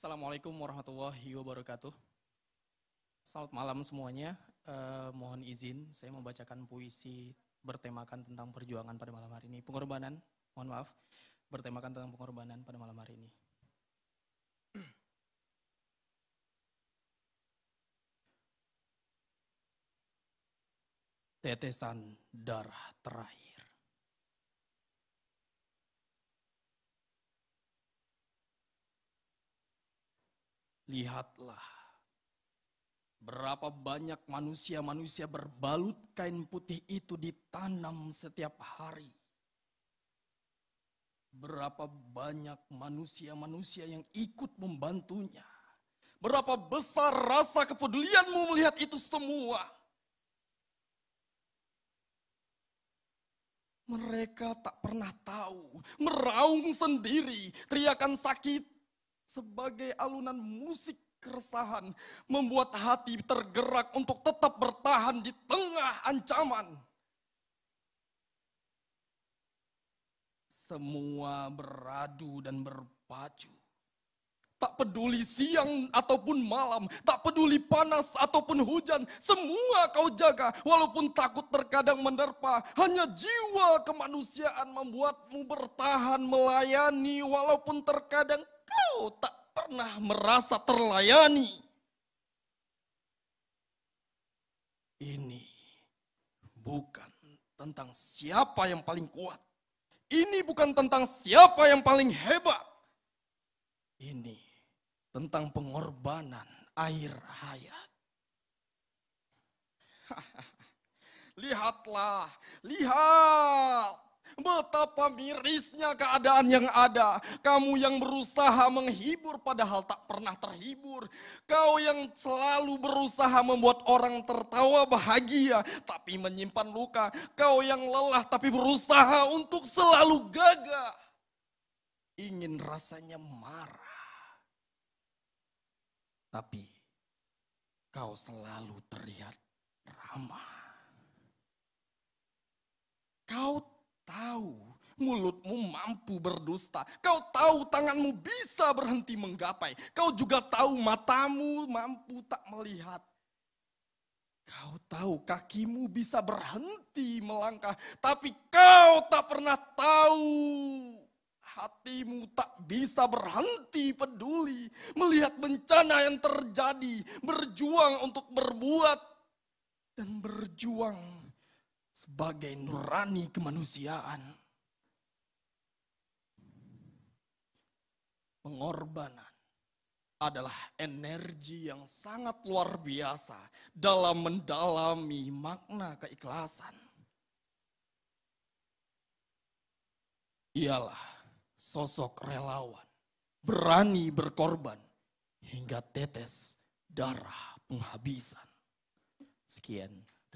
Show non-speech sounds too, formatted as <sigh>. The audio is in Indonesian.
Assalamualaikum warahmatullahi wabarakatuh. Selamat malam semuanya. Eh, mohon izin saya membacakan puisi bertemakan tentang perjuangan pada malam hari ini. Pengorbanan, mohon maaf, bertemakan tentang pengorbanan pada malam hari ini. Tetesan darah terakhir. Lihatlah, berapa banyak manusia-manusia berbalut kain putih itu ditanam setiap hari. Berapa banyak manusia-manusia yang ikut membantunya. Berapa besar rasa kepedulianmu melihat itu semua. Mereka tak pernah tahu, meraung sendiri, teriakan sakit, sebagai alunan musik keresahan, membuat hati tergerak untuk tetap bertahan di tengah ancaman. Semua beradu dan berpacu. Tak peduli siang ataupun malam, tak peduli panas ataupun hujan, semua kau jaga walaupun takut terkadang menerpa. Hanya jiwa kemanusiaan membuatmu bertahan melayani walaupun terkadang engkau tak pernah merasa terlayani. Ini bukan tentang siapa yang paling kuat. Ini bukan tentang siapa yang paling hebat. Ini tentang pengorbanan air hayat. <laughs> Lihatlah, lihat Betapa mirisnya keadaan yang ada. Kamu yang berusaha menghibur padahal tak pernah terhibur. Kau yang selalu berusaha membuat orang tertawa bahagia tapi menyimpan luka. Kau yang lelah tapi berusaha untuk selalu gagah. Ingin rasanya marah. Tapi kau selalu terlihat ramah. Kau tahu mulutmu mampu berdusta. Kau tahu tanganmu bisa berhenti menggapai. Kau juga tahu matamu mampu tak melihat. Kau tahu kakimu bisa berhenti melangkah, tapi kau tak pernah tahu. Hatimu tak bisa berhenti peduli, melihat bencana yang terjadi, berjuang untuk berbuat, dan berjuang sebagai nurani kemanusiaan. Pengorbanan adalah energi yang sangat luar biasa dalam mendalami makna keikhlasan. Ialah sosok relawan, berani berkorban hingga tetes darah penghabisan. Sekian.